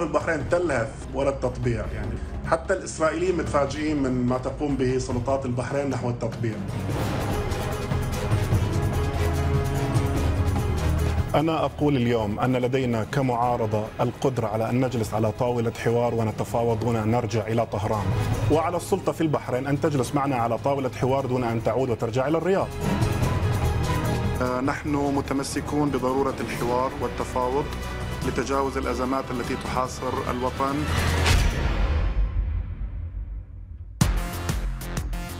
منطقه البحرين تلهث ولا التطبيع يعني حتى الاسرائيليين متفاجئين من ما تقوم به سلطات البحرين نحو التطبيع أنا أقول اليوم أن لدينا كمعارضة القدرة على أن نجلس على طاولة حوار ونتفاوض دون أن نرجع إلى طهران وعلى السلطة في البحرين أن تجلس معنا على طاولة حوار دون أن تعود وترجع إلى الرياض آه، نحن متمسكون بضرورة الحوار والتفاوض لتجاوز الأزمات التي تحاصر الوطن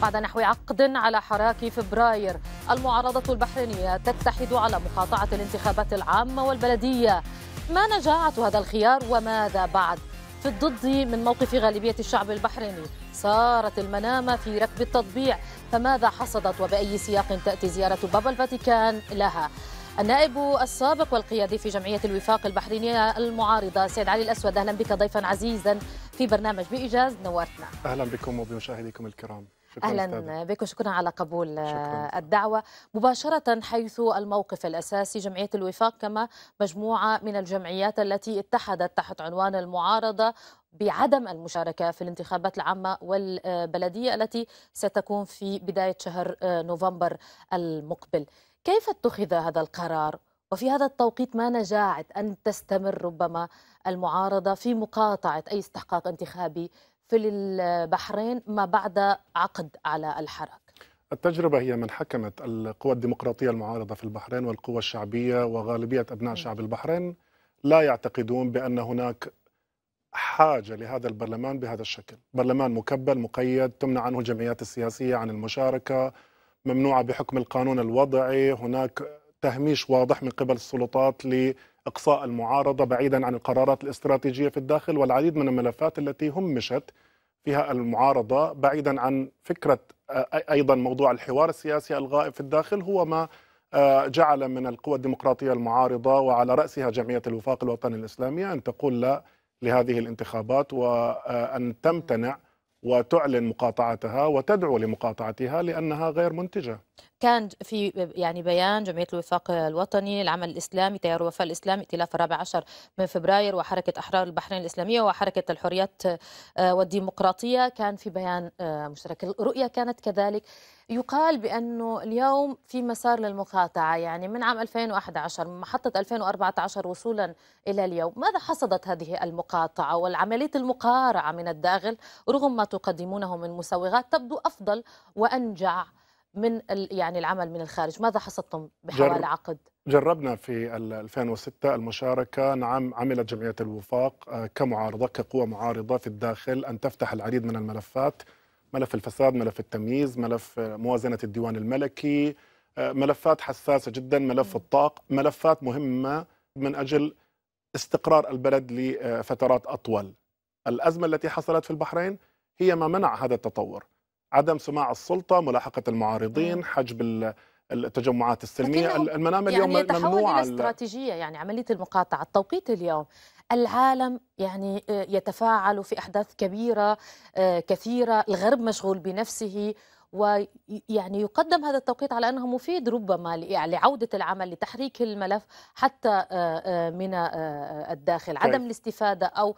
بعد نحو عقد على حراك فبراير المعارضة البحرينية تتحد على مقاطعة الانتخابات العامة والبلدية ما نجاعة هذا الخيار وماذا بعد؟ في الضد من موقف غالبية الشعب البحريني صارت المنامة في ركب التطبيع فماذا حصدت وبأي سياق تأتي زيارة بابا الفاتيكان لها؟ النائب السابق والقيادي في جمعية الوفاق البحرينية المعارضة سيد علي الأسود أهلا بك ضيفا عزيزا في برنامج بإيجاز نورتنا أهلا بكم وبمشاهديكم الكرام اهلا بكم شكرا على قبول آه، شكرا. الدعوه مباشره حيث الموقف الاساسي جمعيه الوفاق كما مجموعه من الجمعيات التي اتحدت تحت عنوان المعارضه بعدم المشاركه في الانتخابات العامه والبلديه التي ستكون في بدايه شهر آه، نوفمبر المقبل كيف اتخذ هذا القرار؟ وفي هذا التوقيت ما نجاعة أن تستمر ربما المعارضة في مقاطعة أي استحقاق انتخابي في البحرين ما بعد عقد على الحراك التجربة هي من حكمت القوى الديمقراطية المعارضة في البحرين والقوى الشعبية وغالبية أبناء شعب البحرين لا يعتقدون بأن هناك حاجة لهذا البرلمان بهذا الشكل برلمان مكبل مقيد تمنع عنه الجمعيات السياسية عن المشاركة ممنوعه بحكم القانون الوضعي هناك تهميش واضح من قبل السلطات لاقصاء المعارضه بعيدا عن القرارات الاستراتيجيه في الداخل والعديد من الملفات التي همشت فيها المعارضه بعيدا عن فكره ايضا موضوع الحوار السياسي الغائب في الداخل هو ما آه، جعل من القوى الديمقراطيه المعارضه وعلى راسها جمعيه الوفاق الوطني الاسلامي ان تقول لا لهذه الانتخابات وان آه، تمتنع وتعلن مقاطعتها وتدعو لمقاطعتها لانها غير منتجه كان في يعني بيان جمعيه الوفاق الوطني للعمل الاسلامي تيار الوفاء الاسلامي ائتلاف الرابع عشر من فبراير وحركه احرار البحرين الاسلاميه وحركه الحريات آه، والديمقراطيه كان في بيان آه، مشترك الرؤيه كانت كذلك يقال بانه اليوم في مسار للمقاطعه يعني من عام 2011 من محطه 2014 وصولا الى اليوم ماذا حصدت هذه المقاطعه والعمليه المقارعه من الداخل رغم ما تقدمونه من مسوغات تبدو افضل وانجع من يعني العمل من الخارج ماذا حصدتم بحوالي جرب عقد جربنا في 2006 المشاركة نعم عملت جمعية الوفاق آه، كمعارضة كقوة معارضة في الداخل أن تفتح العديد من الملفات ملف الفساد ملف التمييز ملف آه، موازنة الديوان الملكي آه، ملفات حساسة جدا ملف الطاق ملفات مهمة من أجل استقرار البلد لفترات أطول الأزمة التي حصلت في البحرين هي ما منع هذا التطور عدم سماع السلطه ملاحقه المعارضين حجب التجمعات السلميه المنامه يعني اليوم ممنوعه الى الاستراتيجيه يعني عمليه المقاطعه التوقيت اليوم العالم يعني آه، يتفاعل في احداث كبيره آه، كثيره الغرب مشغول بنفسه ويعني يقدم هذا التوقيت على انه مفيد ربما يعني لعوده العمل لتحريك الملف حتى آه، آه، من آه، الداخل طيب. عدم الاستفاده او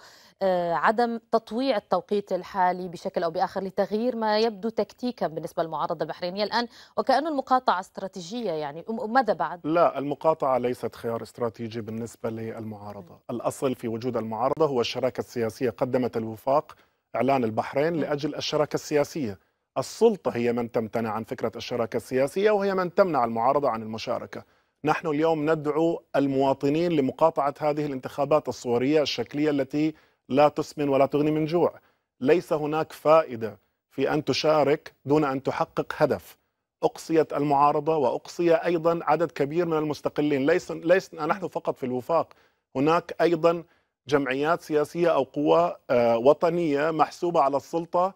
عدم تطويع التوقيت الحالي بشكل او باخر لتغيير ما يبدو تكتيكا بالنسبه للمعارضه البحرينيه الان وكانه المقاطعه استراتيجيه يعني ماذا بعد؟ لا المقاطعه ليست خيار استراتيجي بالنسبه للمعارضه، الاصل في وجود المعارضه هو الشراكه السياسيه قدمت الوفاق اعلان البحرين لاجل الشراكه السياسيه السلطة هي من تمتنع عن فكرة الشراكة السياسية وهي من تمنع المعارضة عن المشاركة نحن اليوم ندعو المواطنين لمقاطعة هذه الانتخابات الصورية الشكلية التي لا تسمن ولا تغني من جوع ليس هناك فائدة في أن تشارك دون أن تحقق هدف أقصيت المعارضة وأقصي أيضا عدد كبير من المستقلين ليس, ليس نحن فقط في الوفاق هناك أيضا جمعيات سياسية أو قوى آه، وطنية محسوبة على السلطة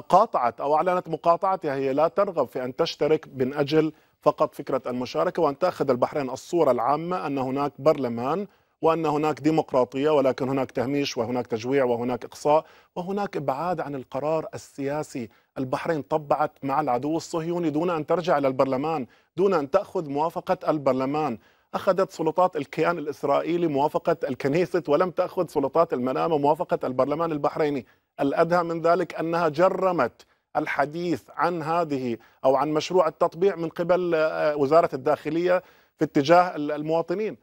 قاطعت او اعلنت مقاطعتها هي لا ترغب في ان تشترك من اجل فقط فكره المشاركه وان تاخذ البحرين الصوره العامه ان هناك برلمان وان هناك ديمقراطيه ولكن هناك تهميش وهناك تجويع وهناك اقصاء وهناك ابعاد عن القرار السياسي، البحرين طبعت مع العدو الصهيوني دون ان ترجع الى البرلمان، دون ان تاخذ موافقه البرلمان، اخذت سلطات الكيان الاسرائيلي موافقه الكنيسة ولم تاخذ سلطات المنامه موافقه البرلمان البحريني، الادهى من ذلك انها جرمت الحديث عن هذه او عن مشروع التطبيع من قبل آه، وزاره الداخليه في اتجاه المواطنين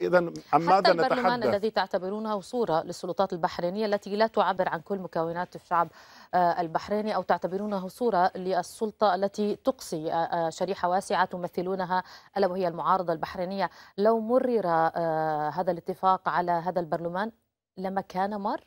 اذا عن ماذا نتحدث؟ البرلمان الذي تعتبرونه صوره للسلطات البحرينيه التي لا تعبر عن كل مكونات الشعب آه، البحريني او تعتبرونه صوره للسلطه التي تقصي آه، شريحه واسعه تمثلونها الا وهي المعارضه البحرينيه، لو مرر هذا الاتفاق على هذا البرلمان لما كان مر؟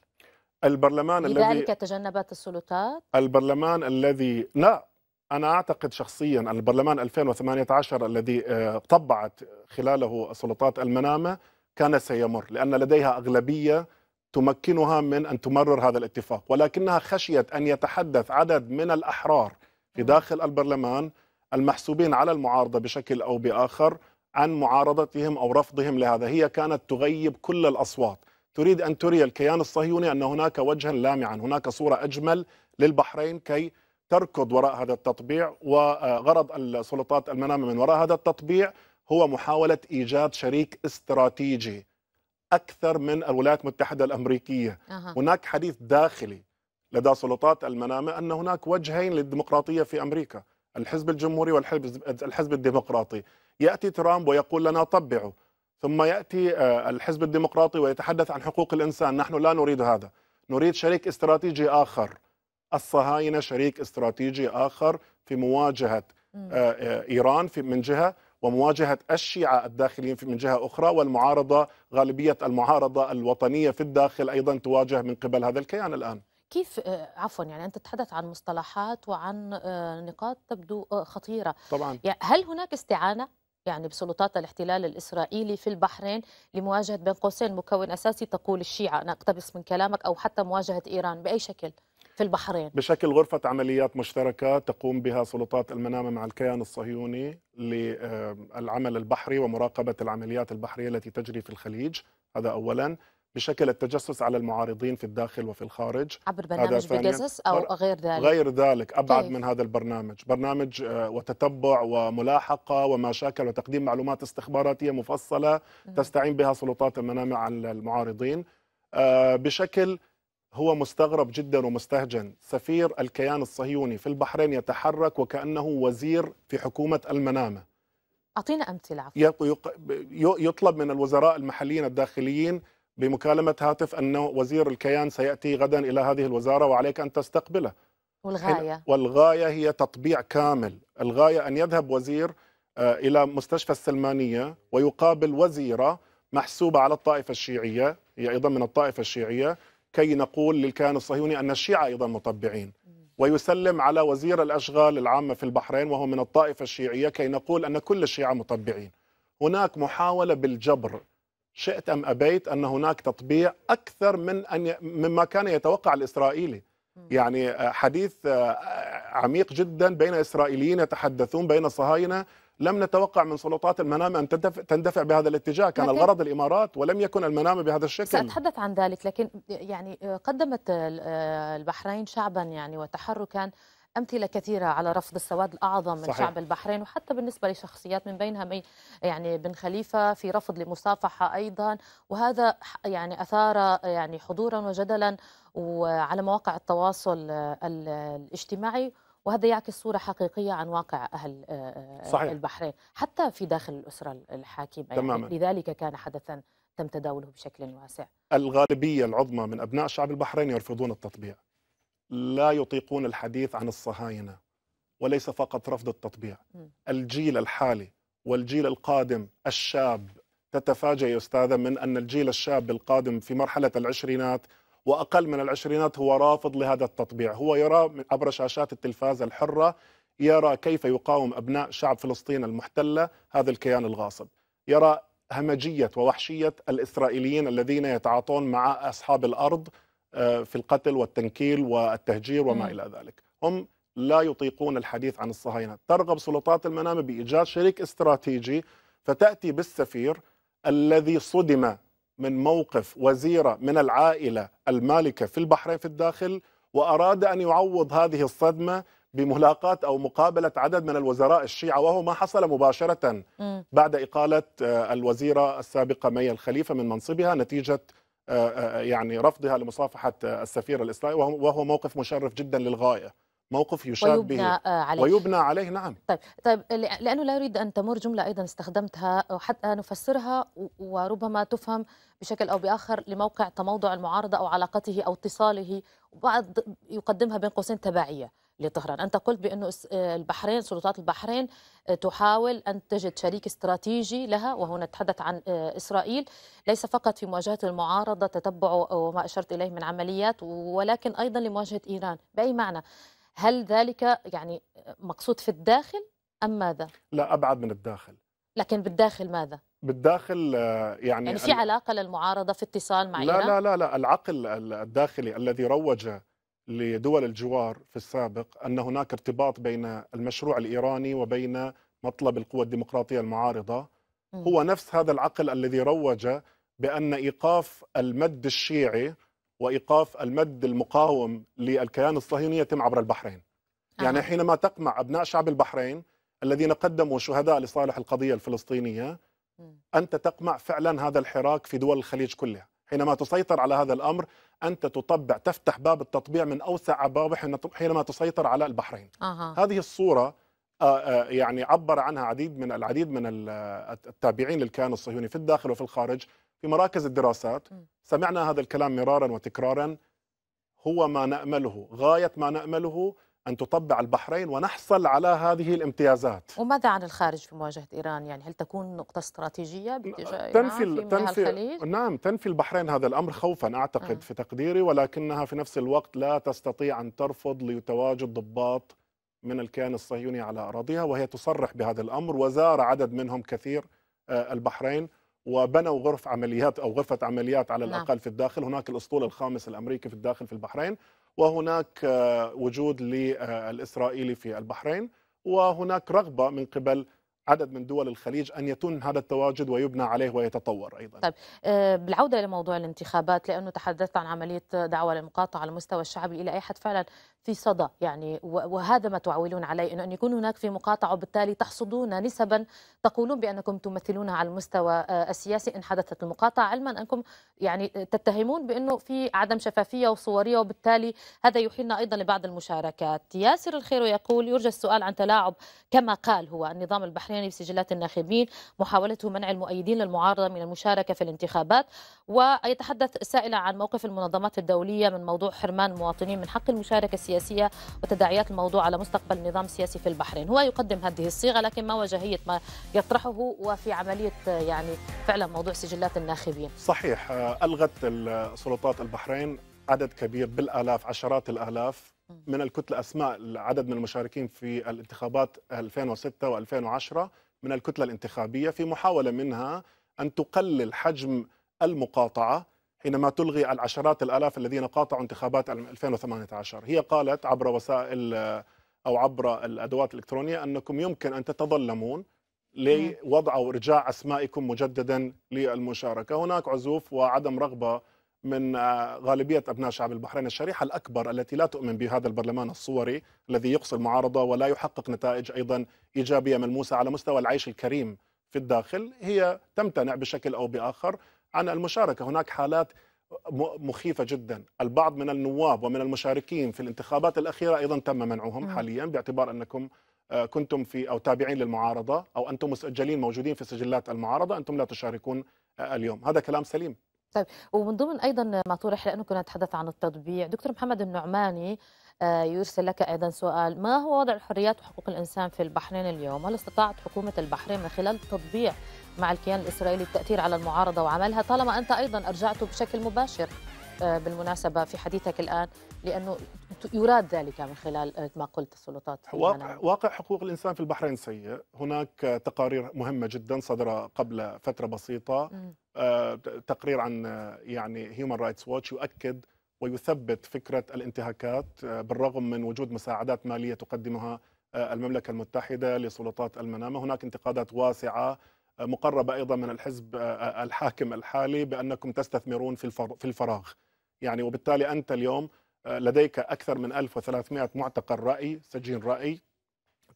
البرلمان الذي لذلك تجنبت السلطات البرلمان الذي لا أنا أعتقد شخصيا البرلمان 2018 الذي آه، طبعت خلاله سلطات المنامة كان سيمر لأن لديها أغلبية تمكنها من أن تمرر هذا الاتفاق ولكنها خشيت أن يتحدث عدد من الأحرار في داخل البرلمان المحسوبين على المعارضة بشكل أو بآخر عن معارضتهم أو رفضهم لهذا هي كانت تغيب كل الأصوات تريد أن تري الكيان الصهيوني أن هناك وجها لامعا هناك صورة أجمل للبحرين كي تركض وراء هذا التطبيع وغرض السلطات المنامة من وراء هذا التطبيع هو محاولة إيجاد شريك استراتيجي أكثر من الولايات المتحدة الأمريكية أه. هناك حديث داخلي لدى سلطات المنامة أن هناك وجهين للديمقراطية في أمريكا الحزب الجمهوري والحزب الديمقراطي يأتي ترامب ويقول لنا طبعوا ثم ياتي آه، الحزب الديمقراطي ويتحدث عن حقوق الانسان، نحن لا نريد هذا، نريد شريك استراتيجي اخر. الصهاينه شريك استراتيجي اخر في مواجهه آه، آه، ايران في من جهه ومواجهه الشيعه الداخليين من جهه اخرى والمعارضه غالبيه المعارضه الوطنيه في الداخل ايضا تواجه من قبل هذا الكيان الان. كيف عفوا يعني انت تتحدث عن مصطلحات وعن نقاط تبدو خطيره طبعا يعني هل هناك استعانه يعني بسلطات الاحتلال الإسرائيلي في البحرين لمواجهة بين قوسين مكون أساسي تقول الشيعة أنا أقتبس من كلامك أو حتى مواجهة إيران بأي شكل في البحرين بشكل غرفة عمليات مشتركة تقوم بها سلطات المنامة مع الكيان الصهيوني للعمل البحري ومراقبة العمليات البحرية التي تجري في الخليج هذا أولا بشكل التجسس على المعارضين في الداخل وفي الخارج عبر برنامج بيجاسس او غير ذلك غير ذلك ابعد طيب. من هذا البرنامج برنامج آه، وتتبع وملاحقه ومشاكل وتقديم معلومات استخباراتيه مفصله تستعين بها سلطات المنامع على المعارضين آه، بشكل هو مستغرب جدا ومستهجن سفير الكيان الصهيوني في البحرين يتحرك وكأنه وزير في حكومة المنامة أعطينا أمثلة يطلب من الوزراء المحليين الداخليين بمكالمة هاتف أن وزير الكيان سيأتي غدا إلى هذه الوزارة وعليك أن تستقبله والغاية والغاية هي تطبيع كامل الغاية أن يذهب وزير آه، إلى مستشفى السلمانية ويقابل وزيرة محسوبة على الطائفة الشيعية هي أيضا من الطائفة الشيعية كي نقول للكيان الصهيوني أن الشيعة أيضا مطبعين ويسلم على وزير الأشغال العامة في البحرين وهو من الطائفة الشيعية كي نقول أن كل الشيعة مطبعين هناك محاولة بالجبر شئت أم أبيت أن هناك تطبيع أكثر من أن مما كان يتوقع الإسرائيلي يعني آه، حديث آه، آه، عميق جدا بين إسرائيليين يتحدثون بين صهاينة لم نتوقع من سلطات المنامة أن تندفع بهذا الاتجاه كان الغرض الإمارات ولم يكن المنامة بهذا الشكل سأتحدث عن ذلك لكن يعني قدمت البحرين شعبا يعني وتحركا امثله كثيره على رفض السواد الاعظم من صحيح. شعب البحرين وحتى بالنسبه لشخصيات من بينها مي يعني بن خليفه في رفض لمصافحه ايضا وهذا يعني اثار يعني حضورا وجدلا وعلى مواقع التواصل آه، الاجتماعي وهذا يعكس صورة حقيقية عن واقع أهل آه، آه، صحيح. البحرين حتى في داخل الأسرة الحاكمة يعني لذلك كان حدثا تم تداوله بشكل واسع الغالبية العظمى من أبناء شعب البحرين يرفضون التطبيع لا يطيقون الحديث عن الصهاينه وليس فقط رفض التطبيع الجيل الحالي والجيل القادم الشاب تتفاجئ يا أستاذة من أن الجيل الشاب القادم في مرحلة العشرينات وأقل من العشرينات هو رافض لهذا التطبيع هو يرى عبر شاشات التلفاز الحرة يرى كيف يقاوم أبناء شعب فلسطين المحتلة هذا الكيان الغاصب يرى همجية ووحشية الإسرائيليين الذين يتعاطون مع أصحاب الأرض آه، في القتل والتنكيل والتهجير وما إلى ذلك هم لا يطيقون الحديث عن الصهاينة ترغب سلطات المنامة بإيجاد شريك استراتيجي فتأتي بالسفير الذي صدم من موقف وزيرة من العائلة المالكة في البحرين في الداخل وأراد أن يعوض هذه الصدمة بملاقات أو مقابلة عدد من الوزراء الشيعة وهو ما حصل مباشرة بعد إقالة آه، الوزيرة السابقة مي الخليفة من منصبها نتيجة آه، آه، آه، يعني رفضها لمصافحه السفير الاسرائيلي وهو موقف مشرف جدا للغايه موقف يشاب ويبنى به عليه. ويبنى عليه نعم طيب طيب لانه لا اريد ان تمر جمله ايضا استخدمتها حتى نفسرها وربما تفهم بشكل او باخر لموقع تموضع المعارضه او علاقته او اتصاله وبعض يقدمها بين قوسين تبعيه لطهران أنت قلت بأنه آه، البحرين سلطات البحرين آه، تحاول أن تجد شريك استراتيجي لها وهنا نتحدث عن آه، إسرائيل ليس فقط في مواجهة المعارضة تتبع وما أشرت إليه من عمليات ولكن أيضا لمواجهة إيران بأي معنى هل ذلك يعني مقصود في الداخل أم ماذا؟ لا أبعد من الداخل لكن بالداخل ماذا؟ بالداخل يعني يعني في علاقه للمعارضه في اتصال مع لا إيران؟ لا لا لا العقل الداخلي الذي روج لدول الجوار في السابق ان هناك ارتباط بين المشروع الايراني وبين مطلب القوى الديمقراطيه المعارضه هو نفس هذا العقل الذي روج بان ايقاف المد الشيعي وايقاف المد المقاوم للكيان الصهيوني يتم عبر البحرين. يعني حينما تقمع ابناء شعب البحرين الذين قدموا شهداء لصالح القضيه الفلسطينيه انت تقمع فعلا هذا الحراك في دول الخليج كلها. حينما تسيطر على هذا الامر انت تطبع تفتح باب التطبيع من اوسع ابوابه حينما تسيطر على البحرين أه. هذه الصوره آه، آه، يعني عبر عنها عديد من العديد من التابعين للكيان الصهيوني في الداخل وفي الخارج في مراكز الدراسات سمعنا هذا الكلام مرارا وتكرارا هو ما نامله غايه ما نامله أن تطبع البحرين ونحصل على هذه الامتيازات وماذا عن الخارج في مواجهة إيران يعني هل تكون نقطة استراتيجية باتجاه تنفي إيران في تنفي الخليج؟ نعم تنفي البحرين هذا الأمر خوفا أعتقد أه. في تقديري ولكنها في نفس الوقت لا تستطيع أن ترفض لتواجد ضباط من الكيان الصهيوني على أراضيها وهي تصرح بهذا الأمر وزار عدد منهم كثير آه، البحرين وبنوا غرف عمليات او غرفه عمليات على نعم. الاقل نعم. في الداخل، هناك الاسطول الخامس الامريكي في الداخل في البحرين، وهناك آه، وجود للإسرائيلي في البحرين وهناك رغبة من قبل عدد من دول الخليج ان يتم هذا التواجد ويبنى عليه ويتطور ايضا. طيب آه، بالعوده لموضوع الانتخابات لانه تحدثت عن عمليه دعوه للمقاطعه على المستوى الشعبي الى اي حد فعلا في صدى يعني وهذا ما تعولون عليه أنه أن يكون هناك في مقاطعة وبالتالي تحصدون نسبا تقولون بأنكم تمثلونها على المستوى آه، السياسي إن حدثت المقاطعة علما أنكم يعني تتهمون بأنه في عدم شفافية وصورية وبالتالي هذا يحيلنا أيضا لبعض المشاركات ياسر الخير يقول يرجى السؤال عن تلاعب كما قال هو النظام البحريني بسجلات الناخبين محاولته منع المؤيدين للمعارضة من المشاركة في الانتخابات ويتحدث سائلة عن موقف المنظمات الدولية من موضوع حرمان المواطنين من حق المشاركة السياسية السياسية وتداعيات الموضوع على مستقبل النظام السياسي في البحرين هو يقدم هذه الصيغة لكن ما وجهية ما يطرحه وفي عملية يعني فعلا موضوع سجلات الناخبين صحيح آه، ألغت السلطات البحرين عدد كبير بالآلاف عشرات الآلاف من الكتلة أسماء عدد من المشاركين في الانتخابات 2006 و2010 من الكتلة الانتخابية في محاولة منها أن تقلل حجم المقاطعة حينما تلغي العشرات الآلاف الذين قاطعوا انتخابات 2018 هي قالت عبر وسائل أو عبر الأدوات الإلكترونية أنكم يمكن أن تتظلمون نعم. لوضع أو إرجاع أسمائكم مجددا للمشاركة هناك عزوف وعدم رغبة من آه، غالبية أبناء شعب البحرين الشريحة الأكبر التي لا تؤمن بهذا البرلمان الصوري الذي يقصي المعارضة ولا يحقق نتائج أيضا إيجابية ملموسة على مستوى العيش الكريم في الداخل هي تمتنع بشكل أو بآخر عن المشاركه هناك حالات مخيفه جدا البعض من النواب ومن المشاركين في الانتخابات الاخيره ايضا تم منعهم نعم. حاليا باعتبار انكم آه، كنتم في او تابعين للمعارضه او انتم مسجلين موجودين في سجلات المعارضه انتم لا تشاركون آه، اليوم هذا كلام سليم طيب ومن ضمن ايضا ما طرح لانه كنا نتحدث عن التطبيع دكتور محمد النعماني آه، يرسل لك أيضا سؤال ما هو وضع الحريات وحقوق الإنسان في البحرين اليوم هل استطاعت حكومة البحرين من خلال التطبيع مع الكيان الإسرائيلي التأثير على المعارضة وعملها طالما أنت أيضا أرجعته بشكل مباشر آه، بالمناسبة في حديثك الآن لأنه يراد ذلك من خلال ما قلت السلطات واقع, واقع حقوق الإنسان في البحرين سيء هناك تقارير مهمة جدا صدر قبل فترة بسيطة م. آه، تقرير عن يعني هيومن رايتس واتش يؤكد ويثبت فكرة الانتهاكات آه، بالرغم من وجود مساعدات مالية تقدمها آه، المملكة المتحدة لسلطات المنامة هناك انتقادات واسعة آه، مقربة أيضا من الحزب الحاكم الحالي بأنكم تستثمرون في الفراغ يعني وبالتالي أنت اليوم لديك أكثر من 1300 معتقل رأي سجين رأي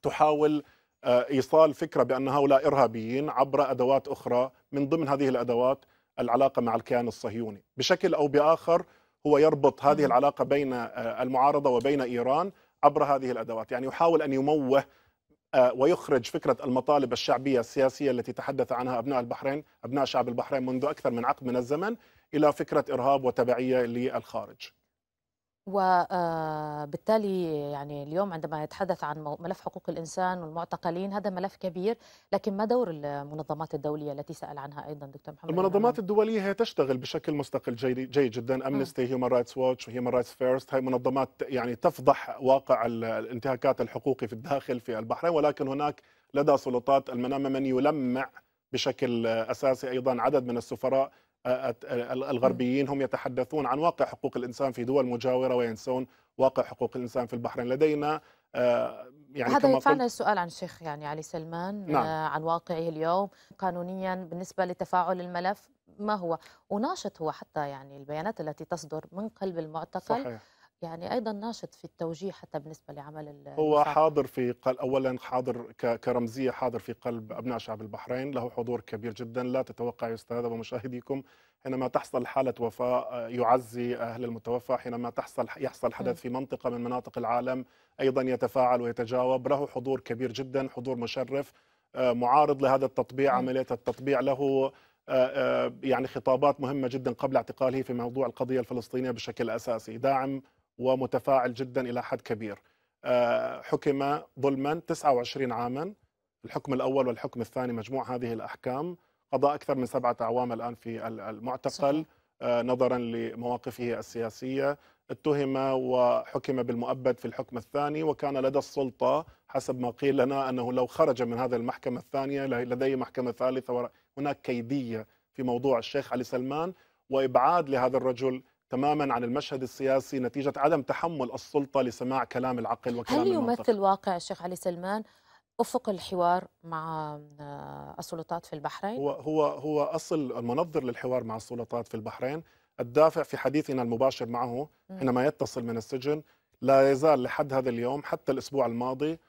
تحاول إيصال فكرة بأن هؤلاء إرهابيين عبر أدوات أخرى من ضمن هذه الأدوات العلاقة مع الكيان الصهيوني بشكل أو بآخر هو يربط هذه العلاقة بين آه، المعارضة وبين إيران عبر هذه الأدوات يعني يحاول أن يموه آه، ويخرج فكرة المطالب الشعبية السياسية التي تحدث عنها أبناء البحرين أبناء شعب البحرين منذ أكثر من عقد من الزمن إلى فكرة إرهاب وتبعية للخارج وبالتالي آه، يعني اليوم عندما يتحدث عن ملف حقوق الإنسان والمعتقلين هذا ملف كبير لكن ما دور المنظمات الدولية التي سأل عنها أيضا دكتور محمد المنظمات الدولية هي تشتغل بشكل مستقل جيد جي جدا أمنستي هيومن رايتس واتش وهيومن رايتس فيرست هي منظمات يعني تفضح واقع الانتهاكات الحقوقي في الداخل في البحرين ولكن هناك لدى سلطات المنامة من يلمع بشكل اساسي ايضا عدد من السفراء الغربيين هم يتحدثون عن واقع حقوق الانسان في دول مجاوره وينسون واقع حقوق الانسان في البحرين لدينا آه، يعني هذا يدفعنا السؤال عن الشيخ يعني علي سلمان آه، نعم. عن واقعه اليوم قانونيا بالنسبه لتفاعل الملف ما هو وناشط هو حتى يعني البيانات التي تصدر من قلب المعتقل صحيح. يعني ايضا ناشط في التوجيه حتى بالنسبه لعمل هو حاضر في قل... اولا حاضر ك... كرمزيه حاضر في قلب ابناء شعب البحرين له حضور كبير جدا لا تتوقع يا استاذه ومشاهديكم حينما تحصل حاله وفاه آه، يعزي اهل المتوفى حينما تحصل يحصل حدث في منطقه من مناطق العالم ايضا يتفاعل ويتجاوب له حضور كبير جدا حضور مشرف آه، معارض لهذا التطبيع عمليه التطبيع له آه، يعني خطابات مهمه جدا قبل اعتقاله في موضوع القضيه الفلسطينيه بشكل اساسي داعم ومتفاعل جدا إلى حد كبير آه، حكم ظلما 29 عاما الحكم الأول والحكم الثاني مجموع هذه الأحكام قضى أكثر من سبعة أعوام الآن في المعتقل صحيح. آه، نظرا لمواقفه السياسية اتهم وحكم بالمؤبد في الحكم الثاني وكان لدى السلطة حسب ما قيل لنا أنه لو خرج من هذه المحكمة الثانية لديه محكمة ثالثة هناك كيدية في موضوع الشيخ علي سلمان وإبعاد لهذا الرجل تماما عن المشهد السياسي نتيجة عدم تحمل السلطة لسماع كلام العقل وكلام هل يمثل المنطق؟ واقع الشيخ علي سلمان افق الحوار مع آه، السلطات في البحرين؟ هو هو هو اصل المنظر للحوار مع السلطات في البحرين، الدافع في حديثنا المباشر معه حينما يتصل من السجن لا يزال لحد هذا اليوم حتى الاسبوع الماضي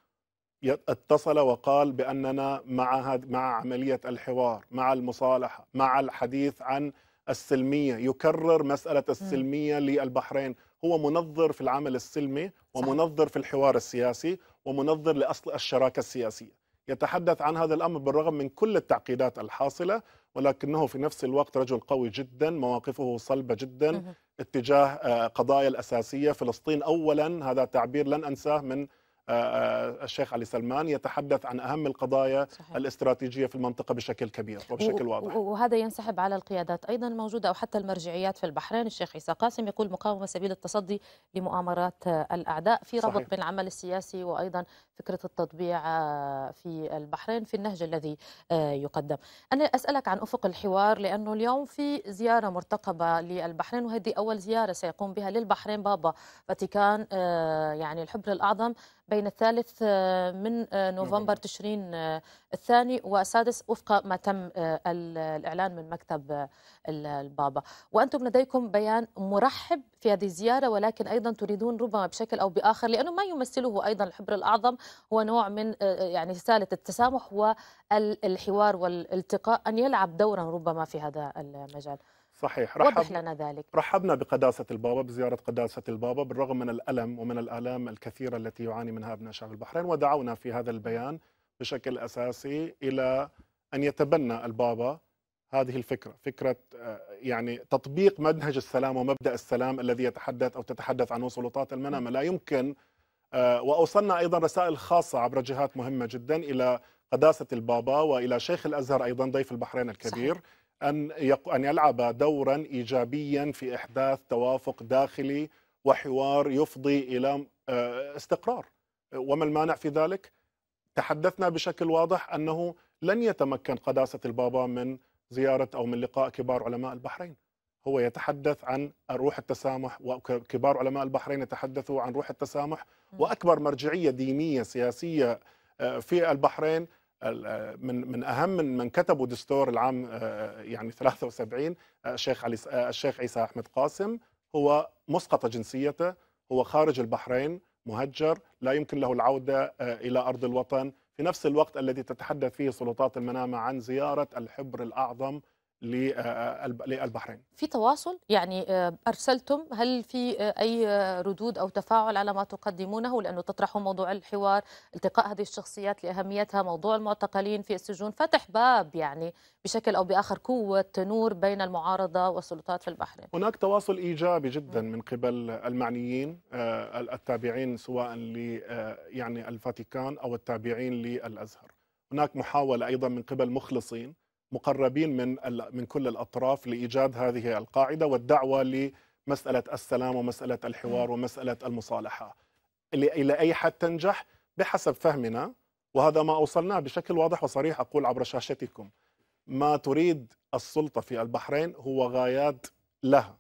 اتصل وقال باننا مع مع عمليه الحوار، مع المصالحه، مع الحديث عن السلمية يكرر مسألة السلمية للبحرين هو منظر في العمل السلمي ومنظر في الحوار السياسي ومنظر لأصل الشراكة السياسية يتحدث عن هذا الأمر بالرغم من كل التعقيدات الحاصلة ولكنه في نفس الوقت رجل قوي جدا مواقفه صلبة جدا اتجاه آه، قضايا الأساسية فلسطين أولا هذا تعبير لن أنساه من آه، آه، الشيخ علي سلمان يتحدث عن أهم القضايا صحيح. الاستراتيجية في المنطقة بشكل كبير وبشكل واضح وهذا ينسحب على القيادات أيضا الموجودة أو حتى المرجعيات في البحرين الشيخ عيسى قاسم يقول مقاومة سبيل التصدي لمؤامرات الأعداء في ربط صحيح. بين العمل السياسي وأيضا فكرة التطبيع آه، في البحرين في النهج الذي يقدم أنا أسألك عن أفق الحوار لأنه اليوم في زيارة مرتقبة للبحرين وهذه أول زيارة سيقوم بها للبحرين بابا فاتيكان يعني الحبر الأعظم بين الثالث آه، من آه، نوفمبر تشرين آه، الثاني والسادس وفق ما تم الإعلان من مكتب البابا وأنتم لديكم بيان مرحب في هذه الزيارة ولكن أيضا تريدون ربما بشكل أو بآخر لأنه ما يمثله أيضا الحبر الأعظم هو نوع من يعني رسالة التسامح والحوار والالتقاء أن يلعب دورا ربما في هذا المجال صحيح رحب وضح لنا ذلك رحبنا بقداسة البابا بزيارة قداسة البابا بالرغم من الألم ومن الآلام الكثيرة التي يعاني منها أبناء شعب البحرين ودعونا في هذا البيان بشكل أساسي إلى أن يتبنى البابا هذه الفكرة فكرة آه، يعني تطبيق منهج السلام ومبدأ السلام الذي يتحدث أو تتحدث عنه سلطات المنامة لا يمكن آه، وأوصلنا أيضا رسائل خاصة عبر جهات مهمة جدا إلى قداسة البابا وإلى شيخ الأزهر أيضا ضيف البحرين الكبير صحيح. أن, أن يلعب دورا إيجابيا في إحداث توافق داخلي وحوار يفضي إلى آه، استقرار وما المانع في ذلك؟ تحدثنا بشكل واضح أنه لن يتمكن قداسة البابا من زيارة أو من لقاء كبار علماء البحرين هو يتحدث عن روح التسامح وكبار علماء البحرين يتحدثوا عن روح التسامح وأكبر مرجعية دينية سياسية آه، في البحرين آه، من من اهم من, كتبوا دستور العام آه، آه، يعني 73 الشيخ علي الشيخ عيسى احمد قاسم هو مسقطه جنسيته هو خارج البحرين مهجر لا يمكن له العوده الى ارض الوطن في نفس الوقت الذي تتحدث فيه سلطات المنامه عن زياره الحبر الاعظم آه، آه، للبحرين في تواصل يعني آه، ارسلتم هل في اي ردود او تفاعل على ما تقدمونه لانه تطرحوا موضوع الحوار التقاء هذه الشخصيات لاهميتها موضوع المعتقلين في السجون فتح باب يعني بشكل او باخر قوه نور بين المعارضه والسلطات في البحرين هناك تواصل ايجابي جدا من قبل المعنيين التابعين سواء ل يعني الفاتيكان او التابعين للازهر هناك محاوله ايضا من قبل مخلصين مقربين من من كل الاطراف لايجاد هذه القاعده والدعوه لمساله السلام ومساله الحوار ومساله المصالحه. الى اي حد تنجح؟ بحسب فهمنا وهذا ما اوصلناه بشكل واضح وصريح اقول عبر شاشتكم. ما تريد السلطه في البحرين هو غايات لها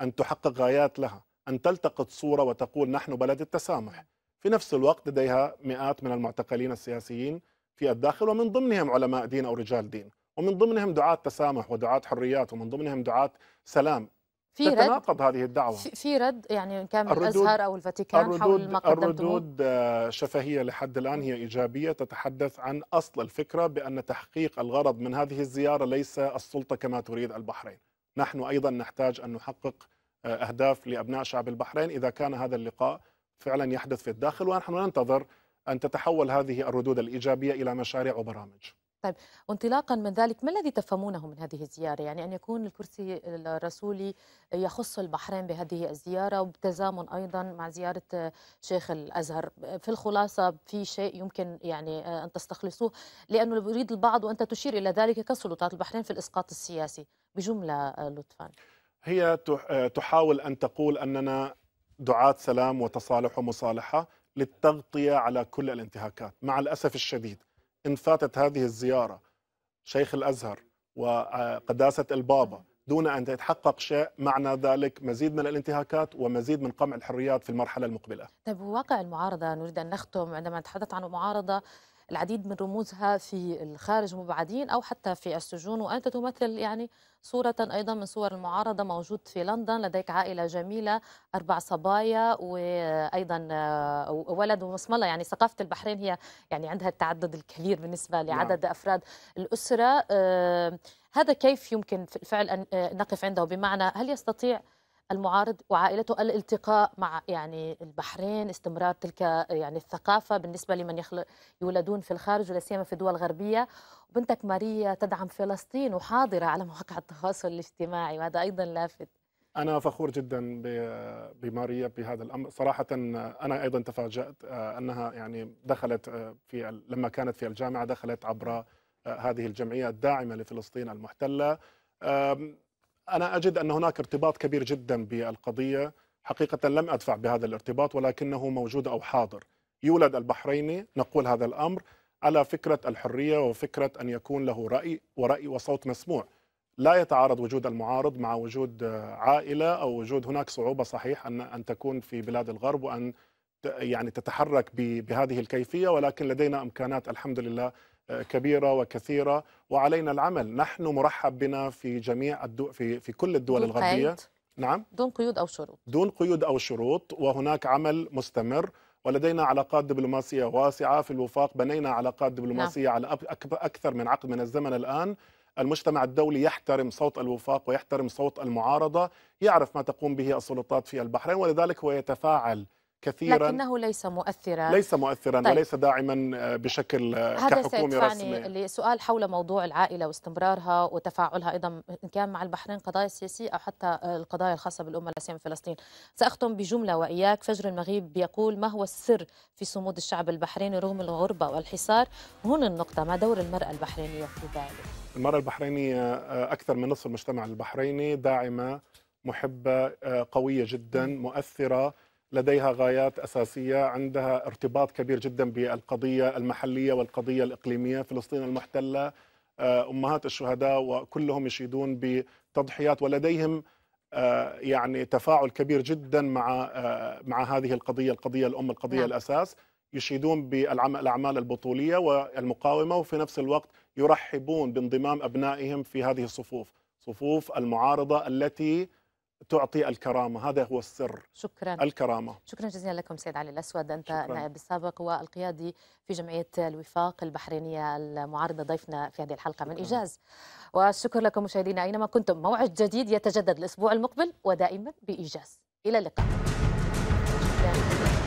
ان تحقق غايات لها، ان تلتقط صوره وتقول نحن بلد التسامح. في نفس الوقت لديها مئات من المعتقلين السياسيين في الداخل ومن ضمنهم علماء دين او رجال دين. ومن ضمنهم دعاة تسامح ودعاة حريات ومن ضمنهم دعاة سلام في تتناقض هذه الدعوة في رد يعني كان من الأزهر أو الفاتيكان الردود حول ما قدمته الردود آه، شفهية لحد الآن هي إيجابية تتحدث عن أصل الفكرة بأن تحقيق الغرض من هذه الزيارة ليس السلطة كما تريد البحرين نحن أيضا نحتاج أن نحقق آه، أهداف لأبناء شعب البحرين إذا كان هذا اللقاء فعلا يحدث في الداخل ونحن ننتظر أن تتحول هذه الردود الإيجابية إلى مشاريع وبرامج طيب وانطلاقا من ذلك ما الذي تفهمونه من هذه الزياره؟ يعني ان يكون الكرسي الرسولي يخص البحرين بهذه الزياره وبتزامن ايضا مع زياره شيخ الازهر، في الخلاصه في شيء يمكن يعني آه، ان تستخلصوه لانه يريد البعض وانت تشير الى ذلك كسلطات البحرين في الاسقاط السياسي، بجمله آه، لطفا. هي آه، تحاول ان تقول اننا دعاة سلام وتصالح ومصالحه للتغطيه على كل الانتهاكات، مع الاسف الشديد. إن فاتت هذه الزيارة شيخ الأزهر وقداسة البابا دون أن يتحقق شيء معنى ذلك مزيد من الانتهاكات ومزيد من قمع الحريات في المرحلة المقبلة طيب واقع المعارضة نريد أن نختم عندما نتحدث عن المعارضة العديد من رموزها في الخارج مبعدين أو حتى في السجون وأنت تمثل يعني صورة أيضا من صور المعارضة موجود في لندن لديك عائلة جميلة أربع صبايا وأيضا آه، ولد الله يعني ثقافة البحرين هي يعني عندها التعدد الكبير بالنسبة نعم. لعدد نعم. أفراد الأسرة آه، هذا كيف يمكن في الفعل أن آه، نقف عنده بمعنى هل يستطيع المعارض وعائلته الالتقاء مع يعني البحرين استمرار تلك يعني الثقافه بالنسبه لمن يخل... يولدون في الخارج ولا سيما في الدول الغربيه وبنتك ماريا تدعم فلسطين وحاضره على مواقع التواصل الاجتماعي وهذا ايضا لافت انا فخور جدا بماريا بهذا الامر صراحه انا ايضا تفاجات آه، انها يعني دخلت آه، في لما كانت في الجامعه دخلت عبر آه، هذه الجمعيه الداعمه لفلسطين المحتله أنا أجد أن هناك ارتباط كبير جدا بالقضية حقيقة لم أدفع بهذا الارتباط ولكنه موجود أو حاضر يولد البحريني نقول هذا الأمر على فكرة الحرية وفكرة أن يكون له رأي ورأي وصوت مسموع لا يتعارض وجود المعارض مع وجود عائلة أو وجود هناك صعوبة صحيح أن أن تكون في بلاد الغرب وأن يعني تتحرك بهذه الكيفية ولكن لدينا إمكانات الحمد لله كبيره وكثيره وعلينا العمل نحن مرحب بنا في جميع الدو في في كل الدول الغربيه نعم دون قيود او شروط دون قيود او شروط وهناك عمل مستمر ولدينا علاقات دبلوماسيه واسعه في الوفاق بنينا علاقات دبلوماسيه نعم. على اكثر من عقد من الزمن الان المجتمع الدولي يحترم صوت الوفاق ويحترم صوت المعارضه يعرف ما تقوم به السلطات في البحرين ولذلك هو يتفاعل كثيرا لكنه ليس مؤثرا ليس مؤثرا طيب. وليس داعما آه، بشكل آه، هذا كحكومي رسمي لسؤال حول موضوع العائله واستمرارها وتفاعلها ايضا ان كان مع البحرين قضايا سياسيه او حتى آه، القضايا الخاصه بالامه الاسيويه في فلسطين ساختم بجمله واياك فجر المغيب بيقول ما هو السر في صمود الشعب البحريني رغم الغربه والحصار هنا النقطه ما دور المراه البحرينيه في ذلك المراه البحرينيه اكثر من نصف المجتمع البحريني داعمه محبه قويه جدا مؤثره لديها غايات أساسية عندها ارتباط كبير جدا بالقضية المحلية والقضية الإقليمية فلسطين المحتلة آه، أمهات الشهداء وكلهم يشيدون بتضحيات ولديهم آه، يعني تفاعل كبير جدا مع آه، مع هذه القضية القضية الأم القضية نعم. الأساس يشيدون بالأعمال البطولية والمقاومة وفي نفس الوقت يرحبون بانضمام أبنائهم في هذه الصفوف صفوف المعارضة التي تعطي الكرامة هذا هو السر شكرا الكرامة شكرا جزيلا لكم سيد علي الأسود أنت شكرا. النائب السابق والقيادي في جمعية الوفاق البحرينية المعارضة ضيفنا في هذه الحلقة شكرا. من إيجاز والشكر لكم مشاهدينا أينما كنتم موعد جديد يتجدد الأسبوع المقبل ودائما بإيجاز إلى اللقاء شكرا.